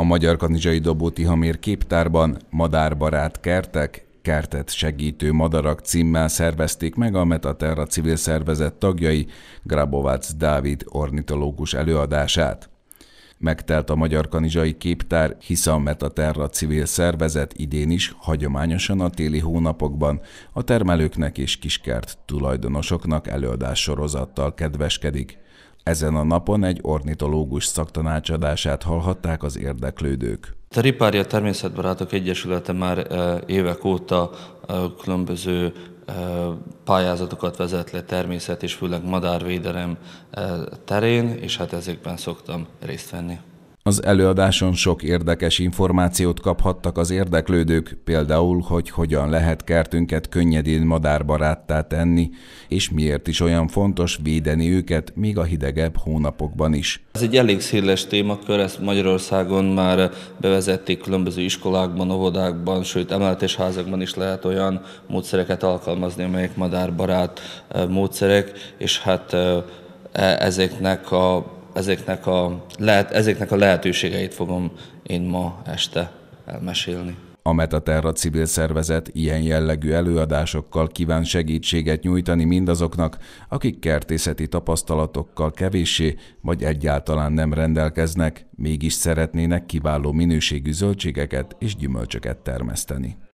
A Magyar Kanizsai Dobó Tihamér képtárban Madárbarát kertek, kertet segítő madarak címmel szervezték meg a Metaterra civil szervezet tagjai Grabovac Dávid ornitológus előadását. Megtelt a Magyar Kanizsai Képtár, hisz a Metaterra civil szervezet idén is hagyományosan a téli hónapokban a termelőknek és kiskert tulajdonosoknak előadássorozattal kedveskedik. Ezen a napon egy ornitológus szaktanácsadását hallhatták az érdeklődők. A Ripária Természetbarátok Egyesülete már e, évek óta e, különböző e, pályázatokat vezet le természet és főleg madárvédelem terén, és hát ezekben szoktam részt venni. Az előadáson sok érdekes információt kaphattak az érdeklődők, például, hogy hogyan lehet kertünket könnyedén madárbaráttá tenni, és miért is olyan fontos védeni őket még a hidegebb hónapokban is. Ez egy elég széles témakör, ezt Magyarországon már bevezették különböző iskolákban, óvodákban, sőt emeletes házakban is lehet olyan módszereket alkalmazni, amelyek madárbarát eh, módszerek, és hát eh, e-, ezeknek a ezeknek a, lehet, ezeknek a lehetőségeit fogom én ma este elmesélni. A Metaterra civil szervezet ilyen jellegű előadásokkal kíván segítséget nyújtani mindazoknak, akik kertészeti tapasztalatokkal kevéssé vagy egyáltalán nem rendelkeznek, mégis szeretnének kiváló minőségű zöldségeket és gyümölcsöket termeszteni.